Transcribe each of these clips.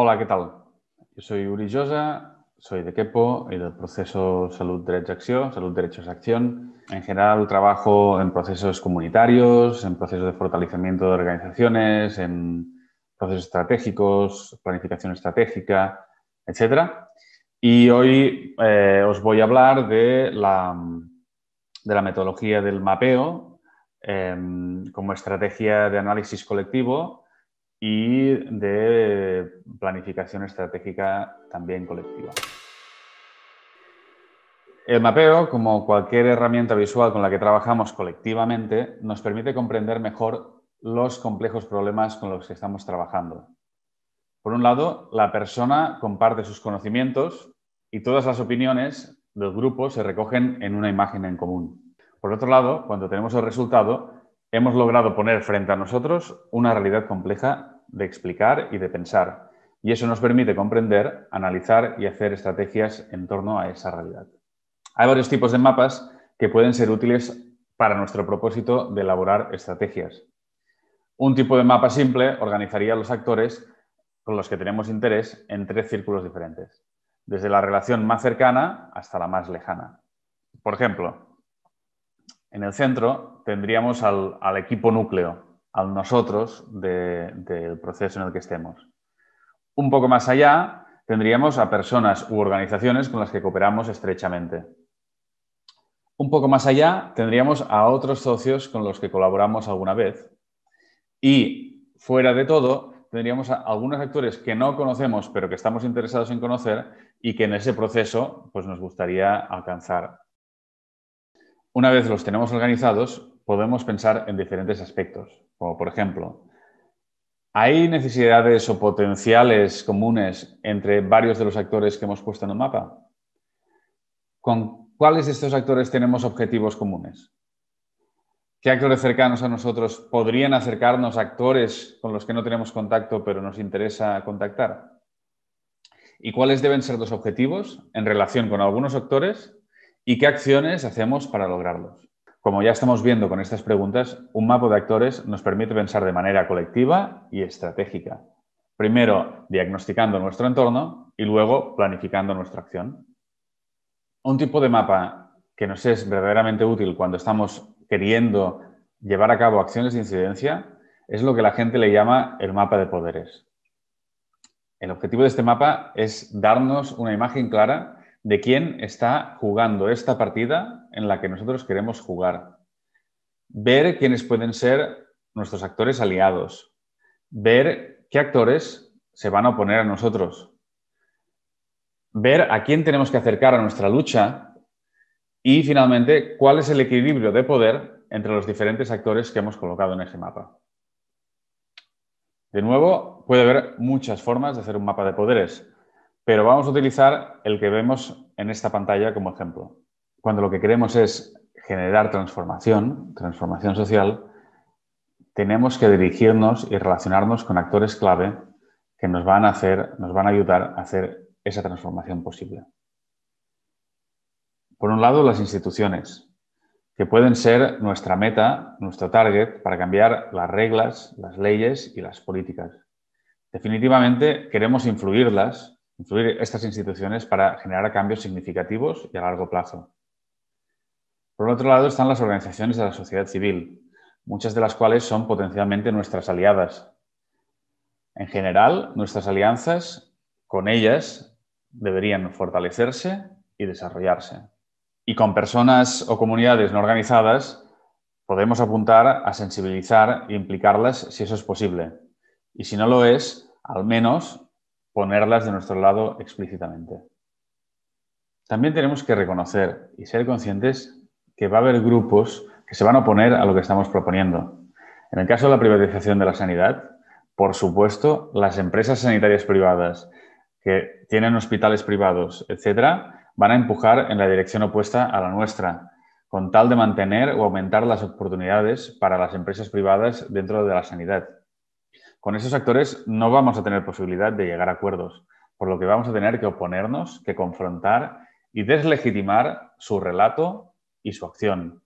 Hola, ¿qué tal? Yo soy Uri Llosa, soy de Kepo y del proceso Salud Derecho Acción, Salud Derechos Acción. En general trabajo en procesos comunitarios, en procesos de fortalecimiento de organizaciones, en procesos estratégicos, planificación estratégica, etc. Y hoy eh, os voy a hablar de la, metodología del mapeo em, como estrategia de análisis colectivo y de planificación estratégica también colectiva. El mapeo, como cualquier herramienta visual con la que trabajamos colectivamente, nos permite comprender mejor los complejos problemas con los que estamos trabajando. Por un lado, la persona comparte sus conocimientos y todas las opiniones del grupo se recogen en una imagen en común. Por otro lado, cuando tenemos el resultado, hemos logrado poner frente a nosotros una realidad compleja de explicar y de pensar, y eso nos permite comprender, analizar y hacer estrategias en torno a esa realidad. Hay varios tipos de mapas que pueden ser útiles para nuestro propósito de elaborar estrategias. Un tipo de mapa simple organizaría los actores con los que tenemos interés en tres círculos diferentes, desde la relación más cercana hasta la más lejana. Por ejemplo, en el centro tendríamos al, equipo núcleo, al nosotros del proceso en el que estemos. Un poco más allá tendríamos a personas u organizaciones con las que cooperamos estrechamente. Un poco más allá tendríamos a otros socios con los que colaboramos alguna vez. Y fuera de todo, tendríamos a algunos actores que no conocemos, pero que estamos interesados en conocer y que en ese proceso pues, nos gustaría alcanzar. Una vez los tenemos organizados, podemos pensar en diferentes aspectos, como por ejemplo, ¿hay necesidades o potenciales comunes entre varios de los actores que hemos puesto en el mapa? ¿Con cuáles de estos actores tenemos objetivos comunes? ¿Qué actores cercanos a nosotros podrían acercarnos actores con los que no tenemos contacto pero nos interesa contactar? ¿Y cuáles deben ser los objetivos en relación con algunos actores ¿Y qué acciones hacemos para lograrlos? Como ya estamos viendo con estas preguntas, un mapa de actores nos permite pensar de manera colectiva y estratégica. Primero, diagnosticando nuestro entorno y luego planificando nuestra acción. Un tipo de mapa que nos es verdaderamente útil cuando estamos queriendo llevar a cabo acciones de incidencia es lo que la gente le llama el mapa de poderes. El objetivo de este mapa es darnos una imagen clara de quién está jugando esta partida en la que nosotros queremos jugar. Ver quiénes pueden ser nuestros actores aliados. Ver qué actores se van a oponer a nosotros. Ver a quién tenemos que acercar a nuestra lucha. Y finalmente, cuál es el equilibrio de poder entre los diferentes actores que hemos colocado en ese mapa. De nuevo, puede haber muchas formas de hacer un mapa de poderes. Pero vamos a utilizar el que vemos en esta pantalla como ejemplo. Cuando lo que queremos es generar transformación, transformación social, tenemos que dirigirnos y relacionarnos con actores clave que nos van a hacer, nos van a ayudar a hacer esa transformación posible. Por un lado, las instituciones, que pueden ser nuestra meta, nuestro target para cambiar las reglas, las leyes y las políticas. Definitivamente queremos influirlas influir estas instituciones para generar cambios significativos y a largo plazo. Por otro lado están las organizaciones de la sociedad civil, muchas de las cuales son potencialmente nuestras aliadas. En general, nuestras alianzas con ellas deberían fortalecerse y desarrollarse. Y con personas o comunidades no organizadas podemos apuntar a sensibilizar e implicarlas si eso es posible. Y si no lo es, al menos ponerlas de nuestro lado explícitamente. También tenemos que reconocer y ser conscientes que va a haber grupos que se van a oponer a lo que estamos proponiendo. En el caso de la privatización de la sanidad, por supuesto, las empresas sanitarias privadas que tienen hospitales privados, etcétera, van a empujar en la dirección opuesta a la nuestra, con tal de mantener o aumentar las oportunidades para las empresas privadas dentro de la sanidad. Con esos actores no vamos a tener posibilidad de llegar a acuerdos, por lo que vamos a tener que oponernos, que confrontar y deslegitimar su relato y su acción.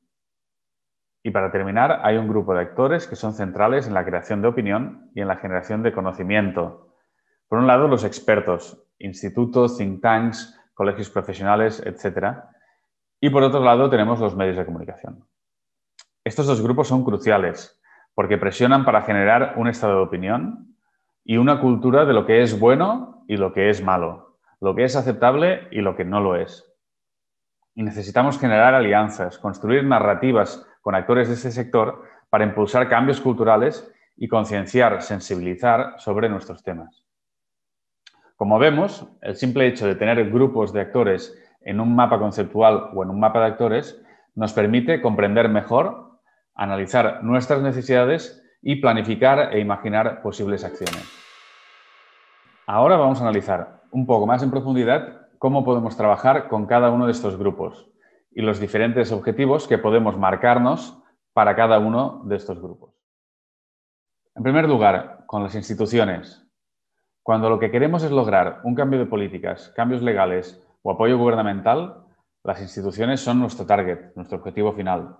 Y para terminar, hay un grupo de actores que son centrales en la creación de opinión y en la generación de conocimiento. Por un lado, los expertos, institutos, think tanks, colegios profesionales, etc. Y por otro lado, tenemos los medios de comunicación. Estos dos grupos son cruciales porque presionan para generar un estado de opinión y una cultura de lo que es bueno y lo que es malo, lo que es aceptable y lo que no lo es. Y necesitamos generar alianzas, construir narrativas con actores de este sector para impulsar cambios culturales y concienciar, sensibilizar sobre nuestros temas. Como vemos, el simple hecho de tener grupos de actores en un mapa conceptual o en un mapa de actores nos permite comprender mejor analizar nuestras necesidades y planificar e imaginar posibles acciones. Ahora vamos a analizar un poco más en profundidad cómo podemos trabajar con cada uno de estos grupos y los diferentes objetivos que podemos marcarnos para cada uno de estos grupos. En primer lugar, con las instituciones. Cuando lo que queremos es lograr un cambio de políticas, cambios legales o apoyo gubernamental, las instituciones son nuestro target, nuestro objetivo final.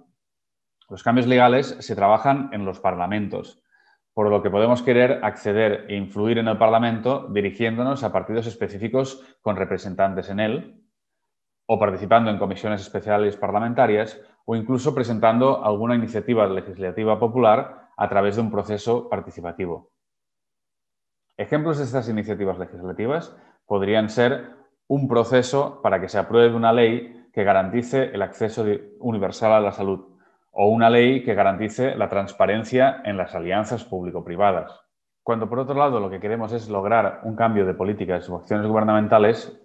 Los cambios legales se trabajan en los parlamentos, por lo que podemos querer acceder e influir en el Parlamento dirigiéndonos a partidos específicos con representantes en él, o participando en comisiones especiales parlamentarias, o incluso presentando alguna iniciativa legislativa popular a través de un proceso participativo. Ejemplos de estas iniciativas legislativas podrían ser un proceso para que se apruebe una ley que garantice el acceso universal a la salud, o una ley que garantice la transparencia en las alianzas público-privadas. Cuando por otro lado lo que queremos es lograr un cambio de políticas o acciones gubernamentales,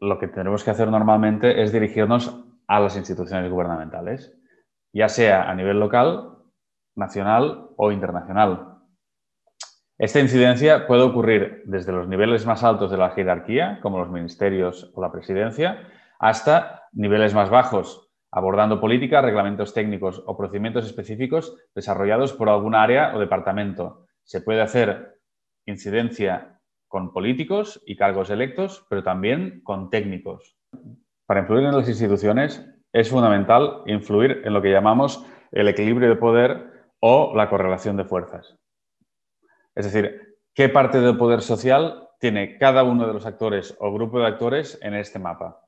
lo que tenemos que hacer normalmente es dirigirnos a las instituciones gubernamentales, ya sea a nivel local, nacional o internacional. Esta incidencia puede ocurrir desde los niveles más altos de la jerarquía, como los ministerios o la presidencia, hasta niveles más bajos, abordando políticas, reglamentos técnicos o procedimientos específicos desarrollados por alguna área o departamento. Se puede hacer incidencia con políticos y cargos electos, pero también con técnicos. Para influir en las instituciones es fundamental influir en lo que llamamos el equilibrio de poder o la correlación de fuerzas. Es decir, qué parte del poder social tiene cada uno de los actores o grupo de actores en este mapa.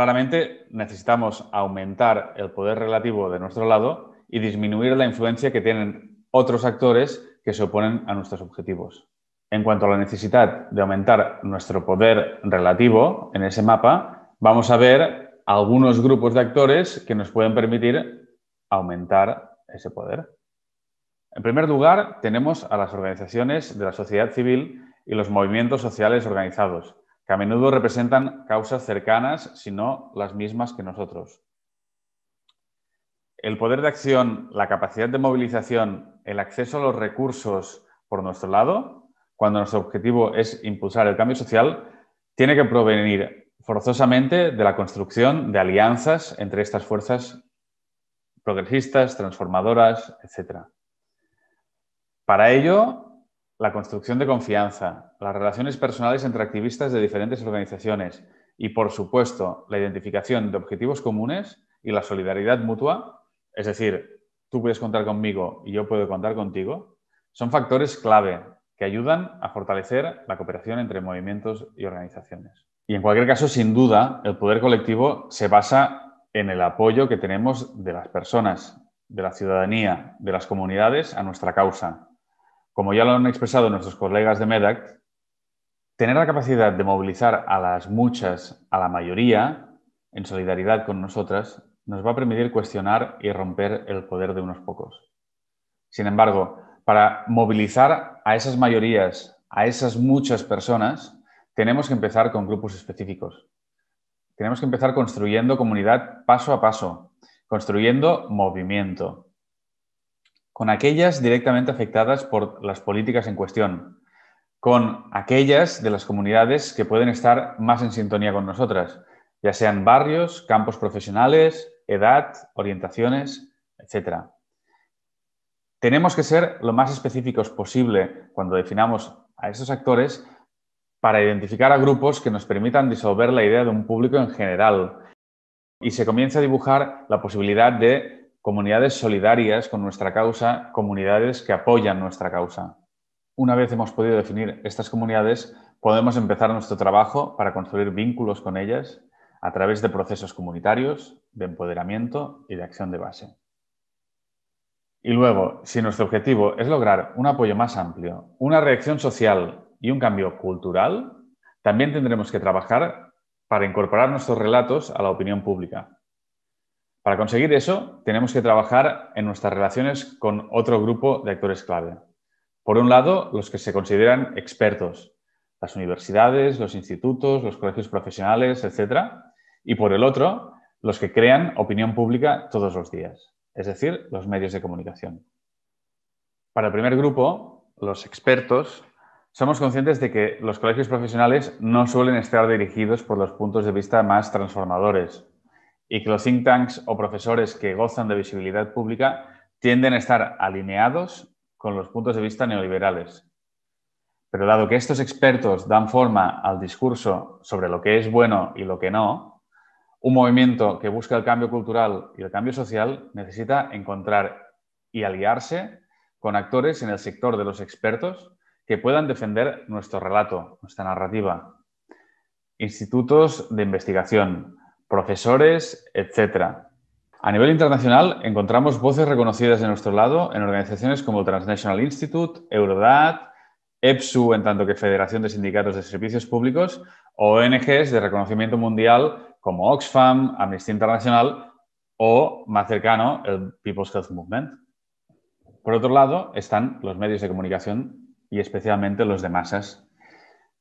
Claramente necesitamos aumentar el poder relativo de nuestro lado y disminuir la influencia que tienen otros actores que se oponen a nuestros objetivos. En cuanto a la necesidad de aumentar nuestro poder relativo en ese mapa, vamos a ver algunos grupos de actores que nos pueden permitir aumentar ese poder. En primer lugar, tenemos a las organizaciones de la sociedad civil y los movimientos sociales organizados, que a menudo representan causas cercanas, si no las mismas que nosotros. El poder de acción, la capacidad de movilización, el acceso a los recursos por nuestro lado, cuando nuestro objetivo es impulsar el cambio social, tiene que provenir forzosamente de la construcción de alianzas entre estas fuerzas progresistas, transformadoras, etc. Para ello, la construcción de confianza, las relaciones personales entre activistas de diferentes organizaciones y, por supuesto, la identificación de objetivos comunes y la solidaridad mutua, es decir, tú puedes contar conmigo y yo puedo contar contigo, son factores clave que ayudan a fortalecer la cooperación entre movimientos y organizaciones. Y en cualquier caso, sin duda, el poder colectivo se basa en el apoyo que tenemos de las personas, de la ciudadanía, de las comunidades a nuestra causa, como ya lo han expresado nuestros colegas de MEDACT, tener la capacidad de movilizar a las muchas, a la mayoría, en solidaridad con nosotras, nos va a permitir cuestionar y romper el poder de unos pocos. Sin embargo, para movilizar a esas mayorías, a esas muchas personas, tenemos que empezar con grupos específicos. Tenemos que empezar construyendo comunidad paso a paso, construyendo movimiento, con aquellas directamente afectadas por las políticas en cuestión, con aquellas de las comunidades que pueden estar más en sintonía con nosotras, ya sean barrios, campos profesionales, edad, orientaciones, etc. Tenemos que ser lo más específicos posible cuando definamos a estos actores para identificar a grupos que nos permitan disolver la idea de un público en general y se comienza a dibujar la posibilidad de comunidades solidarias con nuestra causa, comunidades que apoyan nuestra causa. Una vez hemos podido definir estas comunidades, podemos empezar nuestro trabajo para construir vínculos con ellas a través de procesos comunitarios, de empoderamiento y de acción de base. Y luego, si nuestro objetivo es lograr un apoyo más amplio, una reacción social y un cambio cultural, también tendremos que trabajar para incorporar nuestros relatos a la opinión pública, para conseguir eso, tenemos que trabajar en nuestras relaciones con otro grupo de actores clave. Por un lado, los que se consideran expertos, las universidades, los institutos, los colegios profesionales, etc. Y por el otro, los que crean opinión pública todos los días, es decir, los medios de comunicación. Para el primer grupo, los expertos, somos conscientes de que los colegios profesionales no suelen estar dirigidos por los puntos de vista más transformadores y que los think tanks o profesores que gozan de visibilidad pública tienden a estar alineados con los puntos de vista neoliberales. Pero dado que estos expertos dan forma al discurso sobre lo que es bueno y lo que no, un movimiento que busca el cambio cultural y el cambio social necesita encontrar y aliarse con actores en el sector de los expertos que puedan defender nuestro relato, nuestra narrativa. Institutos de investigación, profesores, etc. A nivel internacional, encontramos voces reconocidas de nuestro lado en organizaciones como el Transnational Institute, Eurodat, EPSU, en tanto que Federación de Sindicatos de Servicios Públicos, o ONGs de reconocimiento mundial como Oxfam, Amnistía Internacional o, más cercano, el People's Health Movement. Por otro lado, están los medios de comunicación y especialmente los de masas,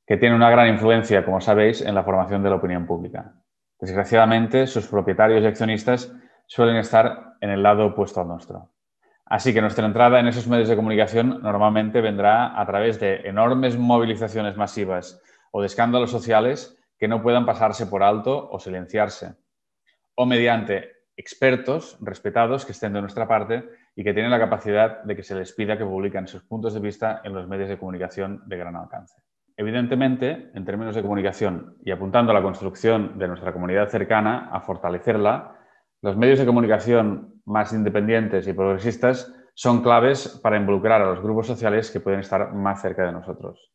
que tienen una gran influencia, como sabéis, en la formación de la opinión pública. Desgraciadamente, sus propietarios y accionistas suelen estar en el lado opuesto al nuestro. Así que nuestra entrada en esos medios de comunicación normalmente vendrá a través de enormes movilizaciones masivas o de escándalos sociales que no puedan pasarse por alto o silenciarse, o mediante expertos respetados que estén de nuestra parte y que tienen la capacidad de que se les pida que publiquen sus puntos de vista en los medios de comunicación de gran alcance. Evidentemente, en términos de comunicación y apuntando a la construcción de nuestra comunidad cercana, a fortalecerla, los medios de comunicación más independientes y progresistas son claves para involucrar a los grupos sociales que pueden estar más cerca de nosotros.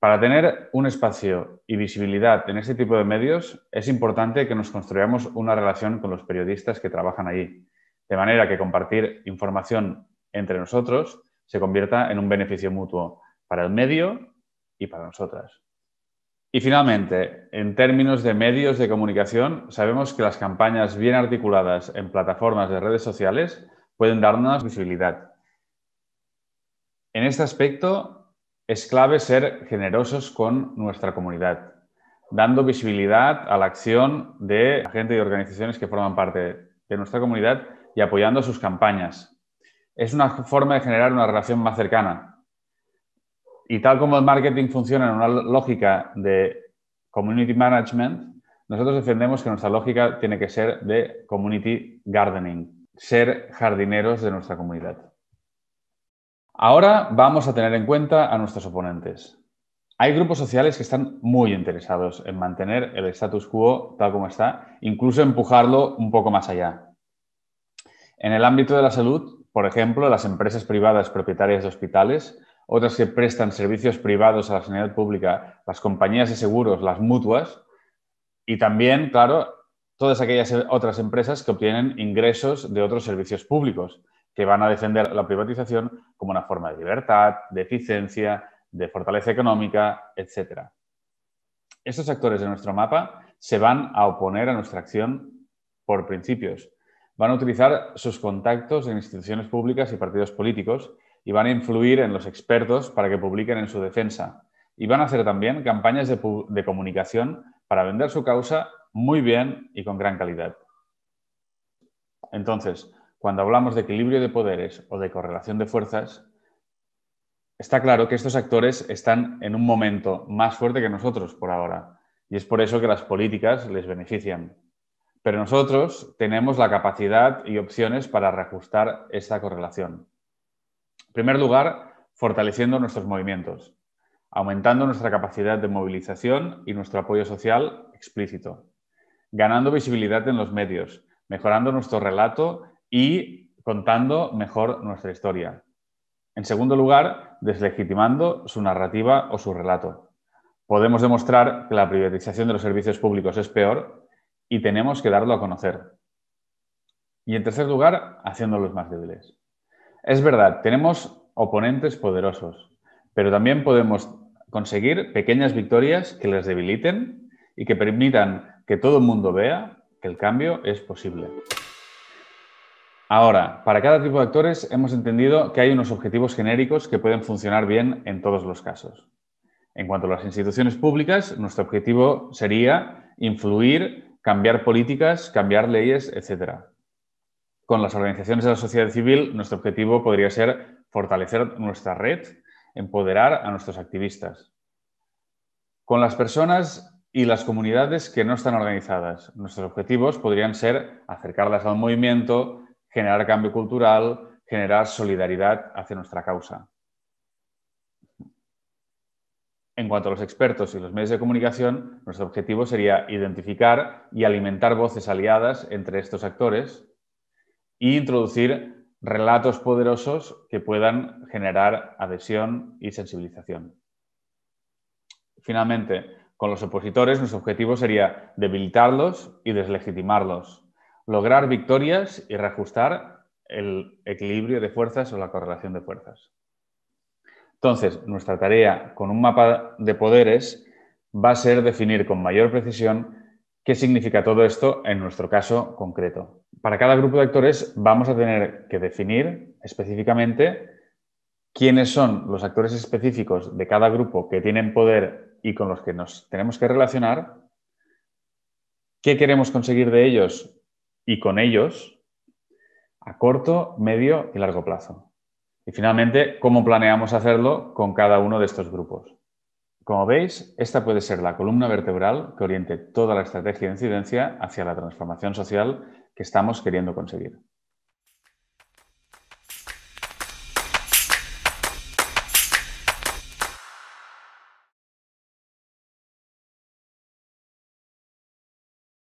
Para tener un espacio y visibilidad en este tipo de medios, es importante que nos construyamos una relación con los periodistas que trabajan allí, de manera que compartir información entre nosotros se convierta en un beneficio mutuo para el medio y para nosotras. Y finalmente, en términos de medios de comunicación, sabemos que las campañas bien articuladas en plataformas de redes sociales pueden darnos visibilidad. En este aspecto, es clave ser generosos con nuestra comunidad, dando visibilidad a la acción de gente y organizaciones que forman parte de nuestra comunidad y apoyando sus campañas. Es una forma de generar una relación más cercana, y tal como el marketing funciona en una lógica de community management, nosotros defendemos que nuestra lógica tiene que ser de community gardening, ser jardineros de nuestra comunidad. Ahora vamos a tener en cuenta a nuestros oponentes. Hay grupos sociales que están muy interesados en mantener el status quo tal como está, incluso empujarlo un poco más allá. En el ámbito de la salud, por ejemplo, las empresas privadas propietarias de hospitales otras que prestan servicios privados a la sanidad pública, las compañías de seguros, las mutuas, y también, claro, todas aquellas otras empresas que obtienen ingresos de otros servicios públicos, que van a defender la privatización como una forma de libertad, de eficiencia, de fortaleza económica, etc. Estos actores de nuestro mapa se van a oponer a nuestra acción por principios. Van a utilizar sus contactos en instituciones públicas y partidos políticos y van a influir en los expertos para que publiquen en su defensa. Y van a hacer también campañas de, comunicación para vender su causa muy bien y con gran calidad. Entonces, cuando hablamos de equilibrio de poderes o de correlación de fuerzas, está claro que estos actores están en un momento más fuerte que nosotros por ahora, y es por eso que las políticas les benefician. Pero nosotros tenemos la capacidad y opciones para reajustar esta correlación. En primer lugar, fortaleciendo nuestros movimientos, aumentando nuestra capacidad de movilización y nuestro apoyo social explícito, ganando visibilidad en los medios, mejorando nuestro relato y contando mejor nuestra historia. En segundo lugar, deslegitimando su narrativa o su relato. Podemos demostrar que la privatización de los servicios públicos es peor y tenemos que darlo a conocer. Y en tercer lugar, haciéndolos más débiles. Es verdad, tenemos oponentes poderosos, pero también podemos conseguir pequeñas victorias que les debiliten y que permitan que todo el mundo vea que el cambio es posible. Ahora, para cada tipo de actores hemos entendido que hay unos objetivos genéricos que pueden funcionar bien en todos los casos. En cuanto a las instituciones públicas, nuestro objetivo sería influir, cambiar políticas, cambiar leyes, etc con las organizaciones de la sociedad civil, nuestro objetivo podría ser fortalecer nuestra red, empoderar a nuestros activistas. Con las personas y las comunidades que no están organizadas, nuestros objetivos podrían ser acercarlas al movimiento, generar cambio cultural, generar solidaridad hacia nuestra causa. En cuanto a los expertos y los medios de comunicación, nuestro objetivo sería identificar y alimentar voces aliadas entre estos actores e introducir relatos poderosos que puedan generar adhesión y sensibilización. Finalmente, con los opositores nuestro objetivo sería debilitarlos y deslegitimarlos, lograr victorias y reajustar el equilibrio de fuerzas o la correlación de fuerzas. Entonces, nuestra tarea con un mapa de poderes va a ser definir con mayor precisión qué significa todo esto en nuestro caso concreto para cada grupo de actores vamos a tener que definir específicamente quiénes son los actores específicos de cada grupo que tienen poder y con los que nos tenemos que relacionar, qué queremos conseguir de ellos y con ellos a corto, medio y largo plazo. Y finalmente, cómo planeamos hacerlo con cada uno de estos grupos. Como veis, esta puede ser la columna vertebral que oriente toda la estrategia de incidencia hacia la transformación social que estamos queriendo conseguir.